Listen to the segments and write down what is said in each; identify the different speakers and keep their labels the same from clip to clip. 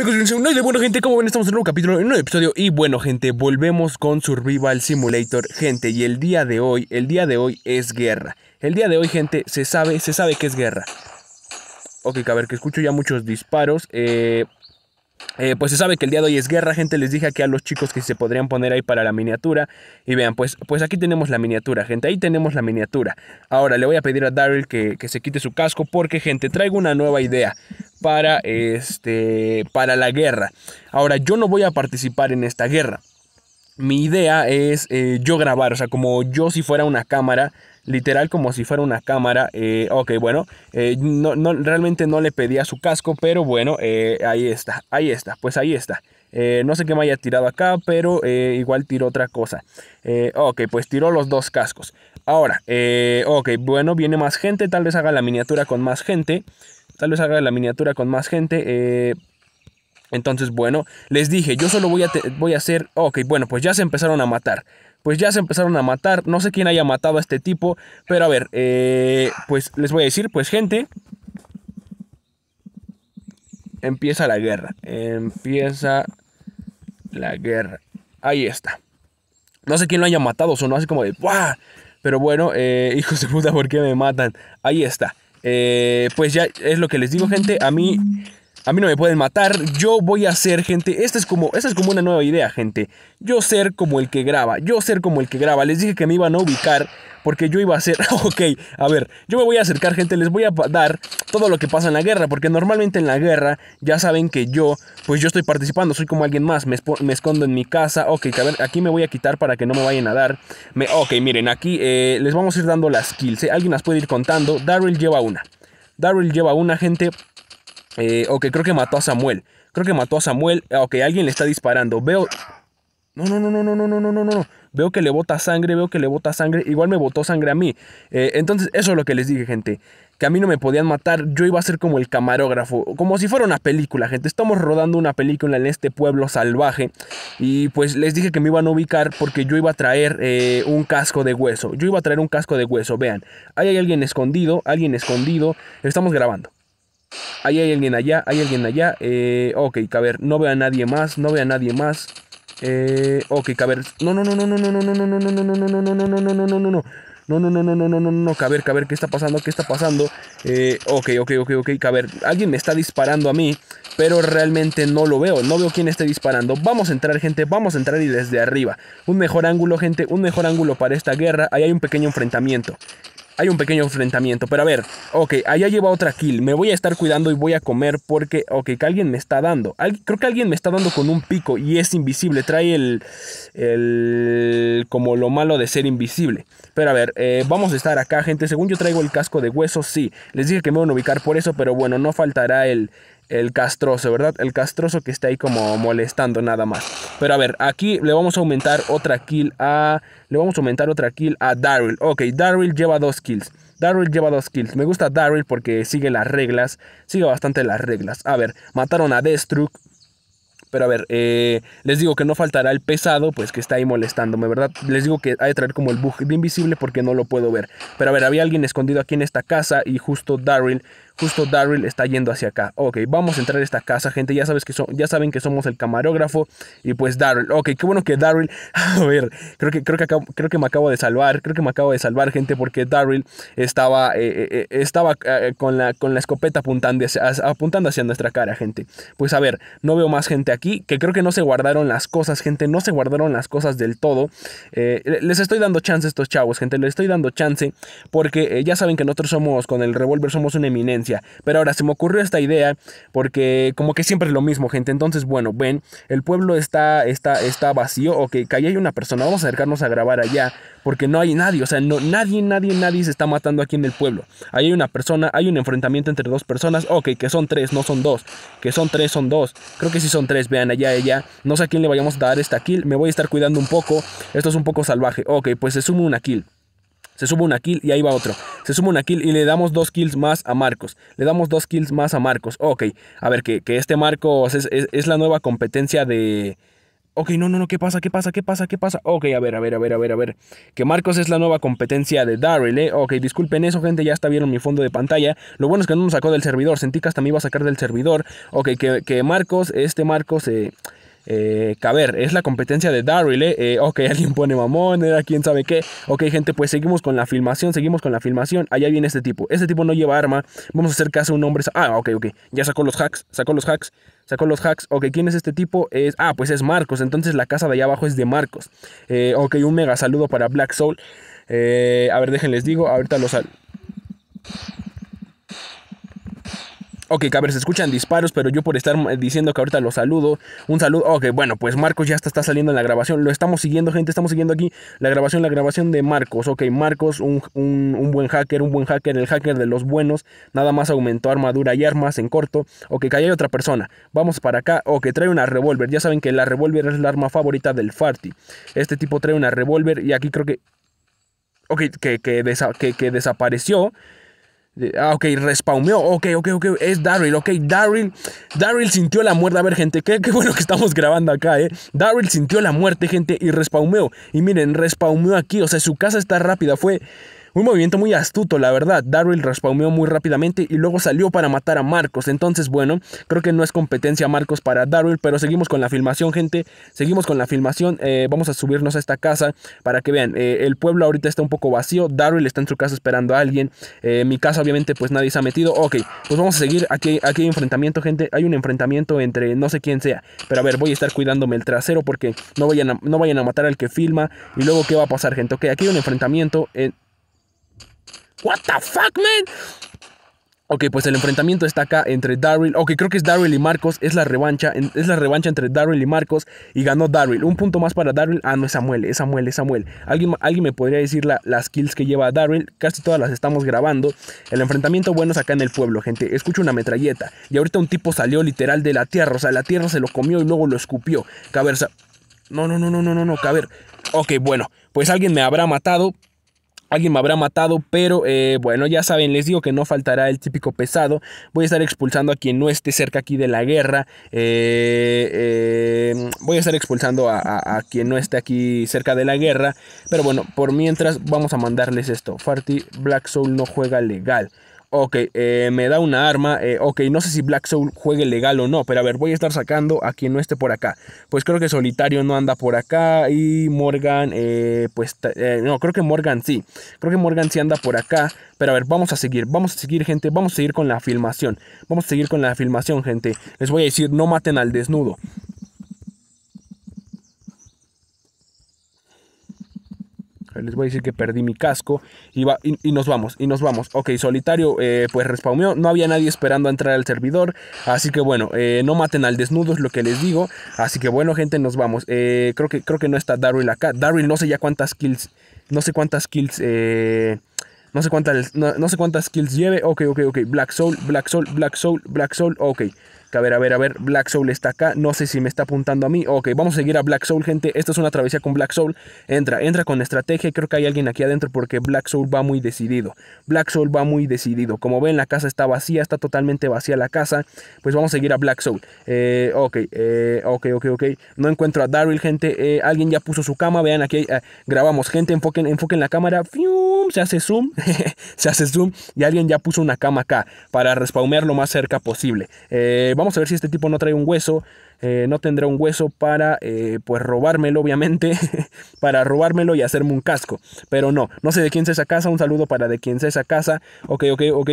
Speaker 1: Amigos, de bueno gente, como ven estamos en un nuevo capítulo, un nuevo episodio Y bueno gente, volvemos con Survival Simulator Gente, y el día de hoy, el día de hoy es guerra El día de hoy gente, se sabe, se sabe que es guerra Ok, a ver, que escucho ya muchos disparos eh, eh, pues se sabe que el día de hoy es guerra, gente. Les dije aquí a los chicos que se podrían poner ahí para la miniatura. Y vean, pues, pues aquí tenemos la miniatura, gente. Ahí tenemos la miniatura. Ahora le voy a pedir a Daryl que, que se quite su casco porque, gente, traigo una nueva idea para, este, para la guerra. Ahora, yo no voy a participar en esta guerra. Mi idea es eh, yo grabar, o sea, como yo si fuera una cámara, literal como si fuera una cámara. Eh, ok, bueno, eh, no, realmente no le pedía su casco, pero bueno, ahí está, ahí está, pues ahí está. no sé qué me haya tirado acá, pero igual tiró otra cosa. ok, pues tiró los dos cascos. Ahora, ok, bueno, viene más gente, tal vez haga la miniatura con más gente. Tal vez haga la miniatura con más gente. Eh, entonces, bueno, les dije, yo solo voy a, voy a hacer... Ok, bueno, pues ya se empezaron a matar. Pues ya se empezaron a matar. No sé quién haya matado a este tipo. Pero a ver, eh, pues les voy a decir, pues gente... Empieza la guerra. Empieza la guerra. Ahí está. No sé quién lo haya matado, sonó así como de ¡buah! Pero bueno, eh, hijos de puta, ¿por qué me matan? Ahí está. Eh, pues ya es lo que les digo, gente. A mí a mí no me pueden matar. Yo voy a ser, gente. Esta es como, esta es como una nueva idea, gente. Yo ser como el que graba. Yo ser como el que graba. Les dije que me iban a ubicar porque yo iba a ser... ok, a ver, yo me voy a acercar, gente. Les voy a dar todo lo que pasa en la guerra. Porque normalmente en la guerra ya saben que yo, pues yo estoy participando. Soy como alguien más. Me, escondo en mi casa. Ok, a ver, aquí me voy a quitar para que no me vayan a dar. Me, ok, miren, aquí eh, les vamos a ir dando las kills. Eh, alguien las puede ir contando. Daryl lleva una. Daryl lleva una, gente. Eh, ok, creo que mató a Samuel. Creo que mató a Samuel. Ah, ok, alguien le está disparando. Veo. No, no, no, no, no, no, no, no, no, no. Veo que le bota sangre, veo que le bota sangre. Igual me botó sangre a mí. Eh, entonces, eso es lo que les dije, gente. Que a mí no me podían matar. Yo iba a ser como el camarógrafo. Como si fuera una película, gente. Estamos rodando una película en este pueblo salvaje. Y pues les dije que me iban a ubicar porque yo iba a traer eh, un casco de hueso. Yo iba a traer un casco de hueso. Vean, ahí hay alguien escondido, alguien escondido. Estamos grabando. Ahí hay alguien allá, hay alguien allá. Eh, ok, caber, no veo a nadie más, no veo a nadie más. Eh, ok, caber. No, no, no, no, no, no, no, no, no, no, no, no, no, no, no, no, no, no, no, no. No, no, no, no, no, no, no, no, caber, caber, ¿qué está pasando? ¿Qué está pasando? Eh, ok, ok, ok, ok, caber. Alguien me está disparando a mí, pero realmente no lo veo. No veo quién esté disparando. Vamos a entrar, gente, vamos a entrar y desde arriba. Un mejor ángulo, gente, un mejor ángulo para esta guerra. Ahí hay un pequeño enfrentamiento hay un pequeño enfrentamiento. Pero a ver, ok, allá lleva otra kill. Me voy a estar cuidando y voy a comer porque, ok, que alguien me está dando. creo que alguien me está dando con un pico y es invisible. Trae el, el como lo malo de ser invisible. Pero a ver, eh, vamos a estar acá, gente. Según yo traigo el casco de huesos, sí. Les dije que me van a ubicar por eso, pero bueno, no faltará el, el castroso, ¿verdad? El castroso que está ahí como molestando nada más. Pero a ver, aquí le vamos a aumentar otra kill a... Le vamos a aumentar otra kill a Daryl. Ok, Daryl lleva dos kills. Daryl lleva dos kills. Me gusta Daryl porque sigue las reglas. Sigue bastante las reglas. A ver, mataron a Destruct. Pero a ver, eh, les digo que no faltará el pesado, pues que está ahí molestándome, ¿verdad? Les digo que hay que traer como el bug de invisible porque no lo puedo ver. Pero a ver, había alguien escondido aquí en esta casa y justo Daryl justo Daryl está yendo hacia acá. Ok, vamos a entrar a esta casa, gente. Ya, sabes que ya saben que somos el camarógrafo. Y pues Daryl. Ok, qué bueno que Daryl. A ver, creo que, creo que, creo que me acabo de salvar. Creo que me acabo de salvar, gente, porque Daryl estaba, eh, eh, eh, estaba con, la, con la escopeta apuntando hacia, apuntando hacia nuestra cara, gente. Pues a ver, no veo más gente aquí. Que creo que no se guardaron las cosas, gente. No se guardaron las cosas del todo. les estoy dando chance a estos chavos, gente. Les estoy dando chance porque ya saben que nosotros somos, con el revólver, somos una eminencia. Pero ahora se me ocurrió esta idea porque como que siempre es lo mismo, gente. Entonces, bueno, ven, el pueblo está, está, está vacío. Ok, que ahí hay una persona. Vamos a acercarnos a grabar allá porque no hay nadie. O sea, no, nadie, nadie, nadie se está matando aquí en el pueblo. Ahí hay una persona, hay un enfrentamiento entre dos personas. Ok, que son tres, no son dos. Que son tres, son dos. Creo que si son tres. Vean, allá, allá. No sé a quién le vayamos a dar esta kill. Me voy a estar cuidando un poco. Esto es un poco salvaje. Ok, pues se suma una kill se sube una kill y ahí va otro. Se sube una kill y le damos dos kills más a Marcos. Le damos dos kills más a Marcos. Ok, a ver, que, este Marcos es, la nueva competencia de... Ok, no, no, no, ¿qué pasa? ¿Qué pasa? ¿Qué pasa? ¿Qué pasa? Ok, a ver, a ver, a ver, a ver, a ver. Que Marcos es la nueva competencia de Daryl, ¿eh? Ok, disculpen eso, gente, ya está vieron mi fondo de pantalla. Lo bueno es que no nos sacó del servidor, sentí que hasta me iba a sacar del servidor. Ok, que, Marcos, este Marcos... Eh, eh, ver, es la competencia de Daryl, eh. eh ok, alguien pone mamón, era quién sabe qué. Ok, gente, pues seguimos con la filmación, seguimos con la filmación. Allá viene este tipo. Este tipo no lleva arma. Vamos a hacer caso a un hombre. Ah, ok, ok. Ya sacó los hacks, sacó los hacks, sacó los hacks. Ok, ¿quién es este tipo? Es, ah, pues es Marcos. Entonces la casa de allá abajo es de Marcos. Eh, ok, un mega saludo para Black Soul. Eh, a ver, déjenles digo, ahorita los... Ok, cabrón, se escuchan disparos, pero yo por estar eh, diciendo que ahorita lo saludo, un saludo. Ok, bueno, pues Marcos ya está, saliendo en la grabación. Lo estamos siguiendo, gente, estamos siguiendo aquí la grabación, la grabación de Marcos. Ok, Marcos, un, buen hacker, un buen hacker, el hacker de los buenos. Nada más aumentó armadura y armas en corto. Ok, que hay otra persona. Vamos para acá. Ok, trae una revólver. Ya saben que la revólver es la arma favorita del Farty. Este tipo trae una revólver y aquí creo que... Ok, que, que desapareció. Ah, ok, respawneó. Ok, ok, ok. Es Daryl, ok. Daryl. Daryl sintió la muerte. A ver, gente, qué, bueno que estamos grabando acá, eh. Daryl sintió la muerte, gente, y respaumeó. Y miren, respaumeó aquí. O sea, su casa está rápida. Fue un movimiento muy astuto, la verdad. Darryl respawneó muy rápidamente y luego salió para matar a Marcos. Entonces, bueno, creo que no es competencia Marcos para Darryl, pero seguimos con la filmación, gente. Seguimos con la filmación. Eh, vamos a subirnos a esta casa para que vean. Eh, el pueblo ahorita está un poco vacío. Darryl está en su casa esperando a alguien. en eh, mi casa, obviamente, pues nadie se ha metido. Ok, pues vamos a seguir. Aquí, aquí hay enfrentamiento, gente. Hay un enfrentamiento entre no sé quién sea. Pero a ver, voy a estar cuidándome el trasero porque no vayan a, no vayan a matar al que filma. Y luego, ¿qué va a pasar, gente? Ok, aquí hay un enfrentamiento what the fuck, man. Ok, pues el enfrentamiento está acá entre Darryl. Ok, creo que es Darryl y Marcos. Es la revancha. Es la revancha entre Darryl y Marcos. Y ganó Darryl. Un punto más para Darryl. Ah, no, es Samuel, es Samuel, es Samuel. ¿Alguien, alguien me podría decir las kills que lleva Darryl. Casi todas las estamos grabando. El enfrentamiento bueno es acá en el pueblo, gente. Escucho una metralleta. Y ahorita un tipo salió literal de la tierra. O sea, la tierra se lo comió y luego lo escupió. Caberza. No, no, no, no, no, no, no, caber. Ok, bueno. Pues alguien me habrá matado. Alguien me habrá matado, pero eh, bueno, ya saben, les digo que no faltará el típico pesado. Voy a estar expulsando a quien no esté cerca aquí de la guerra. Eh, em, voy a estar expulsando a, a, quien no esté aquí cerca de la guerra. Pero bueno, por mientras vamos a mandarles esto. Farty Black Soul no juega legal. Ok, eh, me da una arma. Eh, ok, no sé si Black Soul juegue legal o no, pero a ver, voy a estar sacando a quien no esté por acá. Pues creo que Solitario no anda por acá y Morgan, eh, pues no, creo que Morgan sí. Creo que Morgan sí anda por acá. Pero a ver, vamos a seguir, vamos a seguir, gente. Vamos a seguir con la filmación. Vamos a seguir con la filmación, gente. Les voy a decir, no maten al desnudo. les voy a decir que perdí mi casco y, y, nos vamos, y nos vamos. Ok, solitario, eh, pues respawneó, no había nadie esperando a entrar al servidor, así que bueno, eh, no maten al desnudo es lo que les digo, así que bueno gente, nos vamos. Eh, creo, que, creo que no está Daryl acá, Daryl no sé ya cuántas kills, no sé cuántas kills, no sé cuántas, no, no sé cuántas kills lleve, ok, ok, ok, Black Soul, Black Soul, Black Soul, Black Soul, ok. Que a ver, a ver, a ver, Black Soul está acá, no sé si me está apuntando a mí. Ok, vamos a seguir a Black Soul, gente. Esta es una travesía con Black Soul. Entra, entra con estrategia. Creo que hay alguien aquí adentro porque Black Soul va muy decidido. Black Soul va muy decidido. Como ven, la casa está vacía, está totalmente vacía la casa. Pues vamos a seguir a Black Soul. Eh, ok, eh, ok, ok, ok. No encuentro a Daryl, gente. Eh, alguien ya puso su cama. Vean, aquí eh, grabamos, gente. Enfoquen, enfoquen la cámara. Se hace zoom. se hace zoom. Y alguien ya puso una cama acá para Respaumear lo más cerca posible. Eh, vamos a ver si este tipo no trae un hueso, no tendrá un hueso para pues robármelo obviamente, para robármelo y hacerme un casco. Pero no, no sé de quién es esa casa, un saludo para de quién es esa casa. Ok, ok, ok.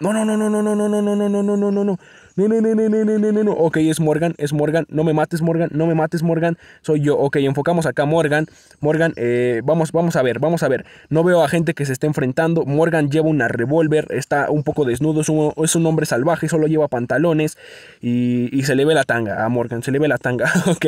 Speaker 1: no, no, no, no, no, no, no, no, no, no, no, no, no, no. No, no, no, no, no, no, no, no, Ok, es Morgan, es Morgan. No me mates, Morgan. No me mates, Morgan. Soy yo. Ok, enfocamos acá, Morgan. Morgan, eh, vamos, vamos a ver, vamos a ver. No veo a gente que se esté enfrentando. Morgan lleva una revólver, está un poco desnudo, es un, hombre salvaje, solo lleva pantalones y, y, se le ve la tanga a Morgan, se le ve la tanga. ok,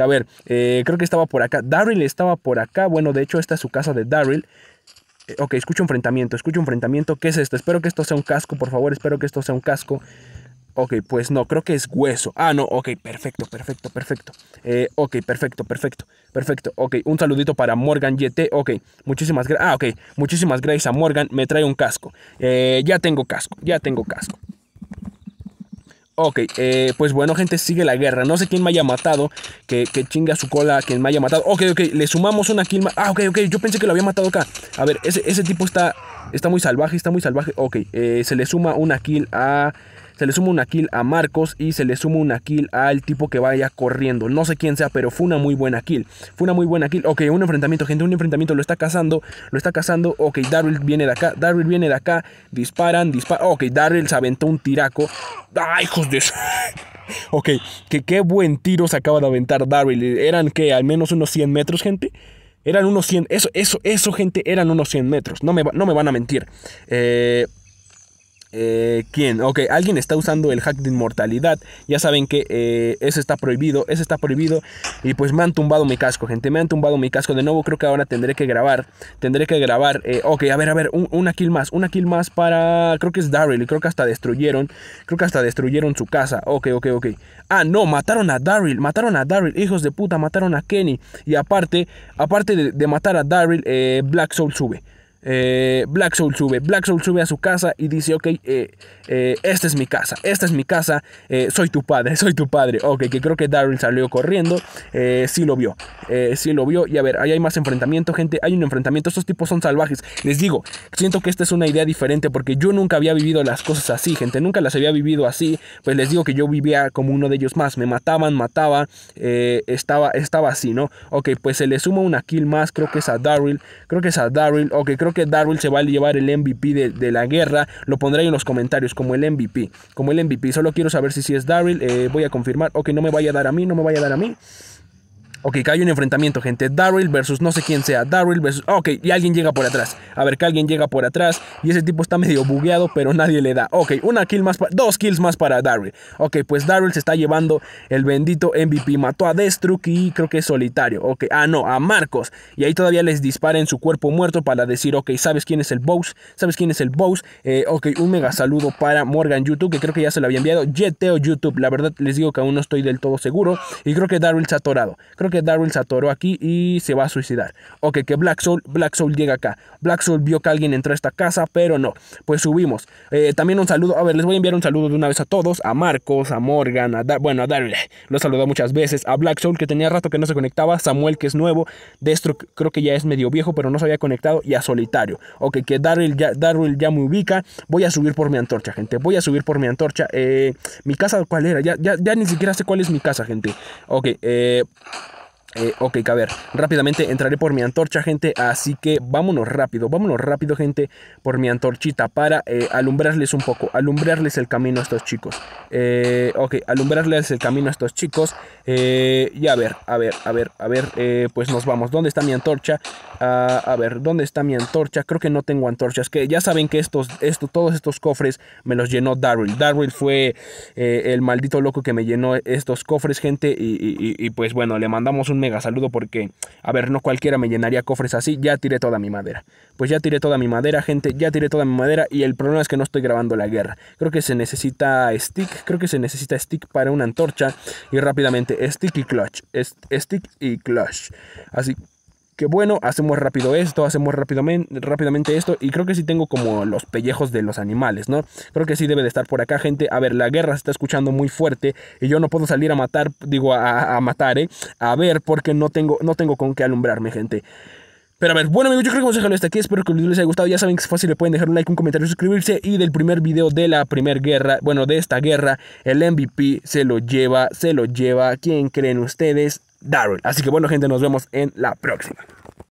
Speaker 1: a ver, eh, creo que estaba por acá. Daryl estaba por acá. Bueno, de hecho, esta es su casa de Daryl. Eh, ok, escucho enfrentamiento, escucho enfrentamiento. ¿Qué es esto? Espero que esto sea un casco, por favor. Espero que esto sea un casco. Ok, pues no, creo que es hueso. Ah, no, ok, perfecto, perfecto, perfecto. Eh, ok, perfecto, perfecto, perfecto. Ok, un saludito para Morgan YT. Ok, muchísimas gracias. Ah, ok, muchísimas gracias a Morgan. Me trae un casco. Eh, ya tengo casco, ya tengo casco. Ok, eh, pues bueno, gente, sigue la guerra. No sé quién me haya matado. Que, chinga su cola, quien me haya matado. Ok, ok, le sumamos una kill Ah, ok, ok, yo pensé que lo había matado acá. A ver, ese, ese tipo está, está muy salvaje, está muy salvaje. Ok, eh, se le suma una kill a se le suma una kill a Marcos y se le suma una kill al tipo que vaya corriendo. No sé quién sea, pero fue una muy buena kill. Fue una muy buena kill. Ok, un enfrentamiento, gente, un enfrentamiento. Lo está cazando, lo está cazando. Ok, Darryl viene de acá, Darryl viene de acá. Disparan, disparan. Ok, Darryl se aventó un tiraco. ¡Ay, hijos de... ok, que qué buen tiro se acaba de aventar Darryl. Eran que al menos unos 100 metros, gente. Eran unos 100, eso, eso, eso, gente, eran unos 100 metros. No me, no me van a mentir. Eh, eh, ¿Quién? Ok, alguien está usando el hack de inmortalidad. Ya saben que ese eh, eso está prohibido, eso está prohibido. Y pues me han tumbado mi casco, gente. Me han tumbado mi casco de nuevo. Creo que ahora tendré que grabar. Tendré que grabar. Eh, ok, a ver, a ver. una kill más. Una kill más para... Creo que es Daryl. Creo que hasta destruyeron. Creo que hasta destruyeron su casa. Ok, ok, ok. Ah, no. Mataron a Daryl. Mataron a Daryl. Hijos de puta. Mataron a Kenny. Y aparte, aparte de, de matar a Daryl, eh, Black Soul sube. Eh, Black Soul sube, Black Soul sube a su casa y dice, ok, eh, eh, esta es mi casa, esta es mi casa, soy tu padre, soy tu padre. Ok, que creo que Daryl salió corriendo, sí lo vio, sí lo vio. Y a ver, ahí hay más enfrentamiento, gente, hay un enfrentamiento, estos tipos son salvajes. Les digo, siento que esta es una idea diferente porque yo nunca había vivido las cosas así, gente, nunca las había vivido así. Pues les digo que yo vivía como uno de ellos más, me mataban, mataba, estaba, estaba así, ¿no? Ok, pues se le suma una kill más, creo que es a Daryl, creo que es a Daryl, ok, creo creo que Darwin se va a llevar el MVP de, la guerra. Lo pondré ahí en los comentarios como el MVP. Como el MVP. Solo quiero saber si, si es Daryl, eh, voy a confirmar. Ok, no me vaya a dar a mí, no me vaya a dar a mí. Ok, que hay un enfrentamiento, gente. Daryl versus no sé quién sea. Daryl versus... Ok, y alguien llega por atrás. A ver, que alguien llega por atrás. Y ese tipo está medio bugueado, pero nadie le da. Ok, una kill más para... Dos kills más para Daryl. Ok, pues Daryl se está llevando el bendito MVP. Mató a Destruk y creo que es solitario. Ok, ah, no, a Marcos. Y ahí todavía les dispara en su cuerpo muerto para decir, ok, ¿sabes quién es el boss? ¿Sabes quién es el boss? Eh, ok, un mega saludo para Morgan YouTube, que creo que ya se lo había enviado. Jeteo YouTube, la verdad les digo que aún no estoy del todo seguro. Y creo que Daryl se ha atorado. Creo que que Darwin se atoró aquí y se va a suicidar. Ok, que Black Soul, Black Soul llega acá. Black Soul vio que alguien entró a esta casa, pero no. Pues subimos. Eh, también un saludo. A ver, les voy a enviar un saludo de una vez a todos. A Marcos, a Morgan, a bueno, a Darwin. Eh, lo he saludado muchas veces. A Black Soul, que tenía rato que no se conectaba. Samuel, que es nuevo. Destro, creo que ya es medio viejo, pero no se había conectado. Y a Solitario. Ok, que Darwin ya, ya me ubica. Voy a subir por mi antorcha, gente. Voy a subir por mi antorcha. Eh, mi casa, ¿cuál era? Ya, ya, ya ni siquiera sé cuál es mi casa, gente. Ok, eh... Eh, ok, a ver, rápidamente entraré por mi antorcha, gente. Así que vámonos rápido, vámonos rápido, gente, por mi antorchita para eh, alumbrarles un poco, alumbrarles el camino a estos chicos. Eh, ok, alumbrarles el camino a estos chicos. y a ver, a ver, a ver, a ver, pues nos vamos. ¿Dónde está mi antorcha? Ah, a ver, ¿dónde está mi antorcha? Creo que no tengo antorchas. Que ya saben que estos, esto, todos estos cofres me los llenó Darryl. Darryl fue el maldito loco que me llenó estos cofres, gente. Y, y pues bueno, le mandamos un mega saludo porque, a ver, no cualquiera me llenaría cofres así, ya tiré toda mi madera. Pues ya tiré toda mi madera, gente, ya tiré toda mi madera y el problema es que no estoy grabando la guerra. Creo que se necesita stick, creo que se necesita stick para una antorcha y rápidamente stick y clutch, stick y clutch. Así que bueno, hacemos rápido esto, hacemos rápidamente, esto, y creo que sí tengo como los pellejos de los animales, ¿no? Creo que sí debe de estar por acá, gente. A ver, la guerra se está escuchando muy fuerte y yo no puedo salir a matar, digo, a, matar, ¿eh? A ver, porque no tengo, no tengo con qué alumbrarme, gente. Pero a ver, bueno amigos, yo creo que vamos a dejarlo hasta aquí. Espero que les haya gustado. Ya saben que es fácil, le pueden dejar un like, un comentario, suscribirse. Y del primer video de la primera guerra, bueno, de esta guerra, el MVP se lo lleva, se lo lleva. ¿Quién creen ustedes? Darrell. Así que bueno, gente, nos vemos en la próxima.